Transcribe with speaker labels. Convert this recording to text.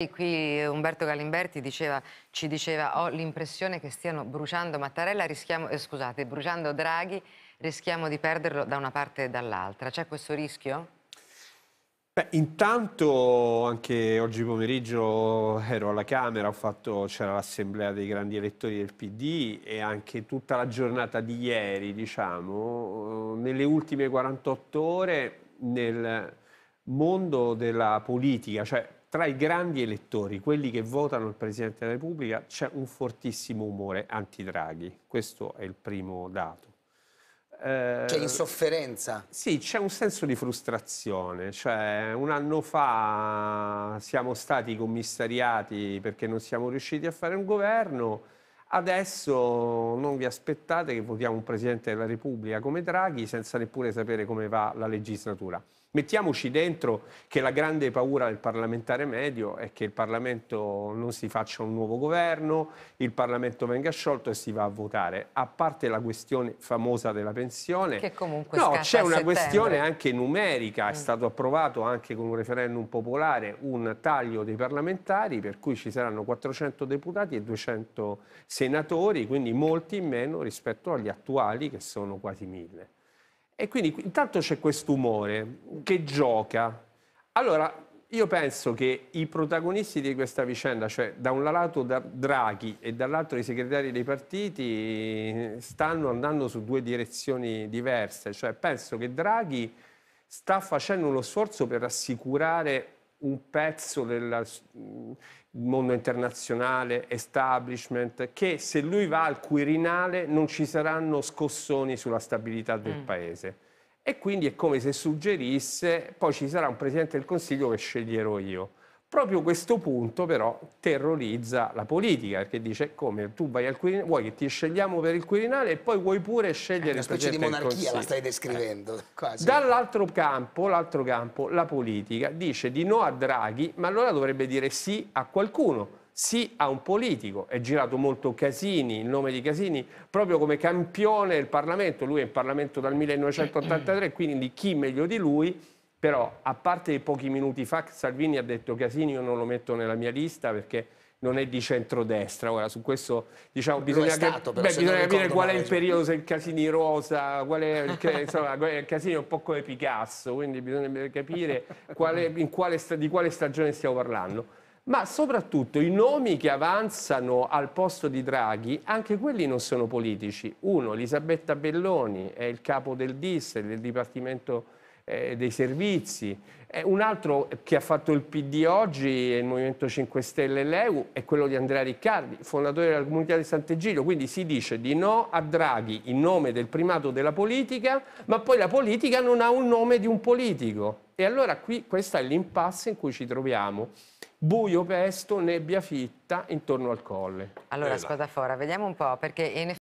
Speaker 1: E qui Umberto Galimberti diceva, ci diceva ho l'impressione che stiano bruciando Mattarella, rischiamo, eh, scusate, bruciando Draghi, rischiamo di perderlo da una parte e dall'altra. C'è questo rischio? Beh, intanto anche oggi pomeriggio ero alla Camera, c'era l'assemblea dei grandi elettori del PD e anche tutta la giornata di ieri, diciamo, eh, nelle ultime 48 ore nel mondo della politica, cioè tra i grandi elettori, quelli che votano il Presidente della Repubblica, c'è un fortissimo umore anti-Draghi. Questo è il primo dato. Eh, c'è insofferenza? Sì, c'è un senso di frustrazione. Cioè, un anno fa siamo stati commissariati perché non siamo riusciti a fare un governo. Adesso non vi aspettate che votiamo un Presidente della Repubblica come Draghi senza neppure sapere come va la legislatura. Mettiamoci dentro che la grande paura del parlamentare medio è che il Parlamento non si faccia un nuovo governo, il Parlamento venga sciolto e si va a votare. A parte la questione famosa della pensione, che comunque no, c'è una questione anche numerica, è mm. stato approvato anche con un referendum popolare un taglio dei parlamentari per cui ci saranno 400 deputati e 200 senatori, quindi molti in meno rispetto agli attuali che sono quasi mille. E quindi intanto c'è quest'umore che gioca. Allora, io penso che i protagonisti di questa vicenda, cioè da un lato Draghi e dall'altro i segretari dei partiti, stanno andando su due direzioni diverse. Cioè, penso che Draghi sta facendo uno sforzo per assicurare un pezzo del mm, mondo internazionale, establishment, che se lui va al Quirinale non ci saranno scossoni sulla stabilità del mm. paese. E quindi è come se suggerisse, poi ci sarà un Presidente del Consiglio che sceglierò io. Proprio questo punto però terrorizza la politica, perché dice come tu vai al Quirinale, vuoi che ti scegliamo per il Quirinale e poi vuoi pure scegliere... il È una specie di monarchia la stai eh. descrivendo, quasi. Dall'altro campo, campo, la politica dice di no a Draghi, ma allora dovrebbe dire sì a qualcuno, sì a un politico. È girato molto Casini, il nome di Casini, proprio come campione del Parlamento, lui è in Parlamento dal 1983, quindi chi meglio di lui però, a parte pochi minuti fa, Salvini ha detto Casini io non lo metto nella mia lista perché non è di centrodestra. Ora, su questo diciamo, bisogna, stato, però, beh, bisogna capire qual è il cioè. periodo, se il Casini rosa, qual è il, insomma, il Casini è un po' come Picasso, quindi bisogna capire quale, quale, di quale stagione stiamo parlando ma soprattutto i nomi che avanzano al posto di Draghi, anche quelli non sono politici. Uno, Elisabetta Belloni, è il capo del DIS, del Dipartimento eh, dei servizi. Eh, un altro che ha fatto il PD oggi, il Movimento 5 Stelle e l'EU, è quello di Andrea Riccardi, fondatore della comunità di Sant'Egidio. Quindi si dice di no a Draghi in nome del primato della politica, ma poi la politica non ha un nome di un politico. E allora qui questo è l'impasse in cui ci troviamo. Buio pesto, nebbia fitta intorno al colle. Allora, Spadafora, esatto. vediamo un po', perché in effetti...